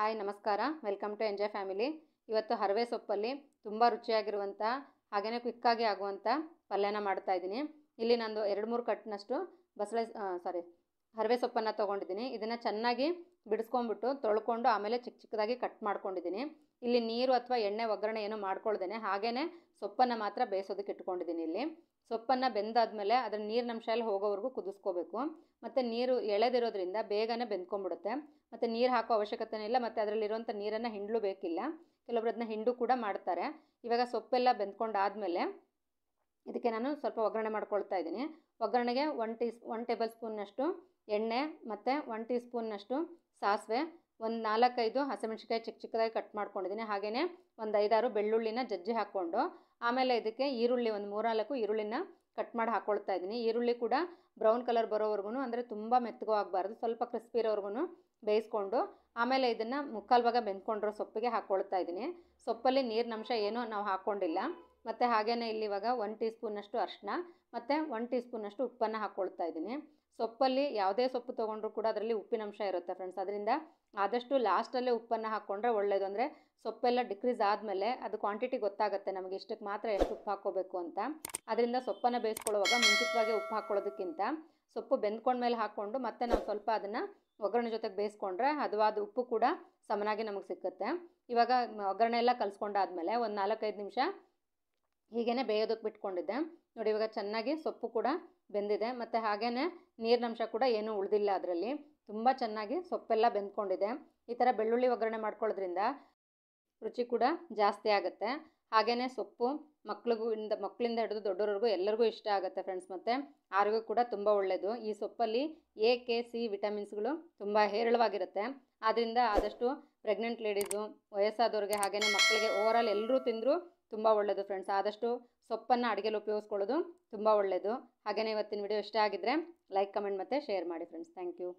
hi ನಮಸ್ಕಾರ welcome to enjoy family ಇವತ್ತು ಹರವೆ ಸೊಪ್ಪಲ್ಲಿ ತುಂಬ ರುಚಿಯಾಗಿರುವಂಥ ಹಾಗೇ ಕ್ವಿಕ್ಕಾಗಿ ಆಗುವಂಥ ಪಲ್ಯನ ಮಾಡ್ತಾ ಇದ್ದೀನಿ ಇಲ್ಲಿ ನಂದು ಎರಡು ಮೂರು ಕಟ್ಟಿನಷ್ಟು ಬಸಳೆ ಸಾರಿ ಹರವೆ ಸೊಪ್ಪನ್ನು ತೊಗೊಂಡಿದ್ದೀನಿ ಇದನ್ನು ಚೆನ್ನಾಗಿ ಬಿಡಿಸ್ಕೊಂಬಿಟ್ಟು ತೊಳ್ಕೊಂಡು ಆಮೇಲೆ ಚಿಕ್ಕ ಚಿಕ್ಕದಾಗಿ ಕಟ್ ಮಾಡ್ಕೊಂಡಿದ್ದೀನಿ ಇಲ್ಲಿ ನೀರು ಅಥವಾ ಎಣ್ಣೆ ಒಗ್ಗರಣೆ ಏನು ಮಾಡ್ಕೊಳ್ದೇನೆ ಹಾಗೇ ಸೊಪ್ಪನ್ನು ಮಾತ್ರ ಬೇಯಿಸೋದಕ್ಕೆ ಇಟ್ಕೊಂಡಿದ್ದೀನಿ ಇಲ್ಲಿ ಸೊಪ್ಪನ್ನು ಬೆಂದಾದಮೇಲೆ ಅದರ ನೀರಿನ ಅಂಶ ಎಲ್ಲ ಹೋಗೋವರೆಗೂ ಕುದಿಸ್ಕೋಬೇಕು ಮತ್ತು ನೀರು ಎಳೆದಿರೋದ್ರಿಂದ ಬೇಗನೆ ಬೆಂದ್ಕೊಂಡ್ಬಿಡುತ್ತೆ ಮತ್ತು ನೀರು ಹಾಕೋ ಅವಶ್ಯಕತೆ ಇಲ್ಲ ಮತ್ತು ಅದರಲ್ಲಿರುವಂಥ ನೀರನ್ನು ಹಿಂಡ್ಲು ಬೇಕಿಲ್ಲ ಕೆಲವೊಬ್ರು ಅದನ್ನ ಹಿಂಡು ಕೂಡ ಮಾಡ್ತಾರೆ ಇವಾಗ ಸೊಪ್ಪೆಲ್ಲ ಬೆಂದ್ಕೊಂಡಾದಮೇಲೆ ಇದಕ್ಕೆ ನಾನು ಸ್ವಲ್ಪ ಒಗ್ಗರಣೆ ಮಾಡ್ಕೊಳ್ತಾ ಇದ್ದೀನಿ ಒಗ್ಗರಣೆಗೆ ಒನ್ ಟೀ ಒನ್ ಟೇಬಲ್ ಸ್ಪೂನ್ನಷ್ಟು ಎಣ್ಣೆ ಮತ್ತು ಒನ್ ಟೀ ಸ್ಪೂನ್ನಷ್ಟು ಸಾಸಿವೆ ಒಂದು ನಾಲ್ಕೈದು ಹಸಿಮೆಣ್ಸಿಕಾಯಿ ಚಿಕ್ಕ ಚಿಕ್ಕದಾಗಿ ಕಟ್ ಮಾಡ್ಕೊಂಡಿದ್ದೀನಿ ಹಾಗೆಯೇ ಒಂದು ಐದಾರು ಬೆಳ್ಳುಳ್ಳಿನ ಜಜ್ಜಿ ಹಾಕ್ಕೊಂಡು ಆಮೇಲೆ ಇದಕ್ಕೆ ಈರುಳ್ಳಿ ಒಂದು ಮೂರ್ನಾಲ್ಕು ಈರುಳ್ಳಿನ ಕಟ್ ಮಾಡಿ ಹಾಕ್ಕೊಳ್ತಾ ಇದ್ದೀನಿ ಈರುಳ್ಳಿ ಕೂಡ ಬ್ರೌನ್ ಕಲರ್ ಬರೋವರೆಗೂ ಅಂದರೆ ತುಂಬ ಮೆತ್ತಗೂ ಆಗಬಾರ್ದು ಸ್ವಲ್ಪ ಕ್ರಿಸ್ಪಿ ಇರೋವರೆಗೂ ಬೇಯಿಸ್ಕೊಂಡು ಆಮೇಲೆ ಇದನ್ನು ಮುಕ್ಕಾಲು ಭಾಗ ಬೆಂದ್ಕೊಂಡಿರೋ ಸೊಪ್ಪಿಗೆ ಹಾಕ್ಕೊಳ್ತಾ ಇದ್ದೀನಿ ಸೊಪ್ಪಲ್ಲಿ ನೀರಿನಂಶ ಏನೂ ನಾವು ಹಾಕ್ಕೊಂಡಿಲ್ಲ ಮತ್ತು ಹಾಗೇ ಇಲ್ಲಿ ಇವಾಗ ಒನ್ ಟೀ ಸ್ಪೂನಷ್ಟು ಅರ್ಶಿನ ಮತ್ತು ಒನ್ ಟೀ ಸ್ಪೂನಷ್ಟು ಉಪ್ಪನ್ನು ಹಾಕ್ಕೊಳ್ತಾ ಇದ್ದೀನಿ ಸೊಪ್ಪಲ್ಲಿ ಯಾವುದೇ ಸೊಪ್ಪು ತೊಗೊಂಡ್ರೂ ಕೂಡ ಅದರಲ್ಲಿ ಉಪ್ಪಿನಂಶ ಇರುತ್ತೆ ಫ್ರೆಂಡ್ಸ್ ಅದರಿಂದ ಆದಷ್ಟು ಲಾಸ್ಟಲ್ಲೇ ಉಪ್ಪನ್ನು ಹಾಕ್ಕೊಂಡ್ರೆ ಒಳ್ಳೆಯದು ಅಂದರೆ ಸೊಪ್ಪೆಲ್ಲ ಡಿಕ್ರೀಸ್ ಆದಮೇಲೆ ಅದು ಕ್ವಾಂಟಿಟಿ ಗೊತ್ತಾಗುತ್ತೆ ನಮಗೆ ಇಷ್ಟಕ್ಕೆ ಮಾತ್ರ ಎಷ್ಟು ಉಪ್ಪು ಹಾಕ್ಕೋಬೇಕು ಅಂತ ಅದರಿಂದ ಸೊಪ್ಪನ್ನು ಬೇಯಿಸ್ಕೊಳ್ಳುವಾಗ ಮುಂಚಿತವಾಗಿ ಉಪ್ಪು ಹಾಕ್ಕೊಳ್ಳೋದಕ್ಕಿಂತ ಸೊಪ್ಪು ಬೆಂದ್ಕೊಂಡ್ಮೇಲೆ ಹಾಕ್ಕೊಂಡು ಮತ್ತೆ ನಾವು ಸ್ವಲ್ಪ ಅದನ್ನು ಒಗ್ಗರಣೆ ಜೊತೆಗೆ ಬೇಯಿಸ್ಕೊಂಡ್ರೆ ಅದು ಉಪ್ಪು ಕೂಡ ಸಮನಾಗಿ ನಮಗೆ ಸಿಕ್ಕುತ್ತೆ ಇವಾಗ ಒಗ್ಗರಣೆ ಎಲ್ಲ ಕಲಿಸ್ಕೊಂಡಾದ್ಮೇಲೆ ಒಂದು ನಾಲ್ಕೈದು ನಿಮಿಷ ಹೀಗೇ ಬೇಯೋದಕ್ಕೆ ಬಿಟ್ಕೊಂಡಿದ್ದೆ ನೋಡಿ ಇವಾಗ ಚೆನ್ನಾಗಿ ಸೊಪ್ಪು ಕೂಡ ಬೆಂದಿದೆ ಮತ್ತು ಹಾಗೇ ನೀರಿನಂಶ ಕೂಡ ಏನೂ ಉಳಿದಿಲ್ಲ ಅದರಲ್ಲಿ ತುಂಬ ಚೆನ್ನಾಗಿ ಸೊಪ್ಪೆಲ್ಲ ಬೆಂದ್ಕೊಂಡಿದೆ ಈ ಥರ ಬೆಳ್ಳುಳ್ಳಿ ಒಗ್ಗರಣೆ ಮಾಡ್ಕೊಳ್ಳೋದ್ರಿಂದ ರುಚಿ ಕೂಡ ಜಾಸ್ತಿ ಆಗುತ್ತೆ ಹಾಗೆಯೇ ಸೊಪ್ಪು ಮಕ್ಳಿಗೂ ಇಂದ ಮಕ್ಕಳಿಂದ ಹಿಡಿದು ದೊಡ್ಡವ್ರಿಗೂ ಎಲ್ಲರಿಗೂ ಇಷ್ಟ ಆಗುತ್ತೆ ಫ್ರೆಂಡ್ಸ್ ಮತ್ತು ಆರೋಗ್ಯ ಕೂಡ ತುಂಬ ಒಳ್ಳೆಯದು ಈ ಸೊಪ್ಪಲ್ಲಿ ಎ ಕೆ ಸಿ ವಿಟಮಿನ್ಸ್ಗಳು ತುಂಬ ಹೇರಳವಾಗಿರುತ್ತೆ ಆದ್ದರಿಂದ ಆದಷ್ಟು ಪ್ರೆಗ್ನೆಂಟ್ ಲೇಡೀಸು ವಯಸ್ಸಾದವ್ರಿಗೆ ಹಾಗೆಯೇ ಮಕ್ಕಳಿಗೆ ಆಲ್ ಎಲ್ಲರೂ ತಿಂದರೂ ತುಂಬ ಒಳ್ಳೆಯದು ಫ್ರೆಂಡ್ಸ್ ಆದಷ್ಟು ಸೊಪ್ಪನ್ನು ಅಡುಗೆಲಿ ಉಪಯೋಗಿಸ್ಕೊಳ್ಳೋದು ತುಂಬ ಒಳ್ಳೆಯದು ಹಾಗೆಯೇ ಇವತ್ತಿನ ವಿಡಿಯೋ ಇಷ್ಟ ಆಗಿದ್ದರೆ ಲೈಕ್ ಕಮೆಂಟ್ ಮತ್ತು ಶೇರ್ ಮಾಡಿ ಫ್ರೆಂಡ್ಸ್ ಥ್ಯಾಂಕ್ ಯು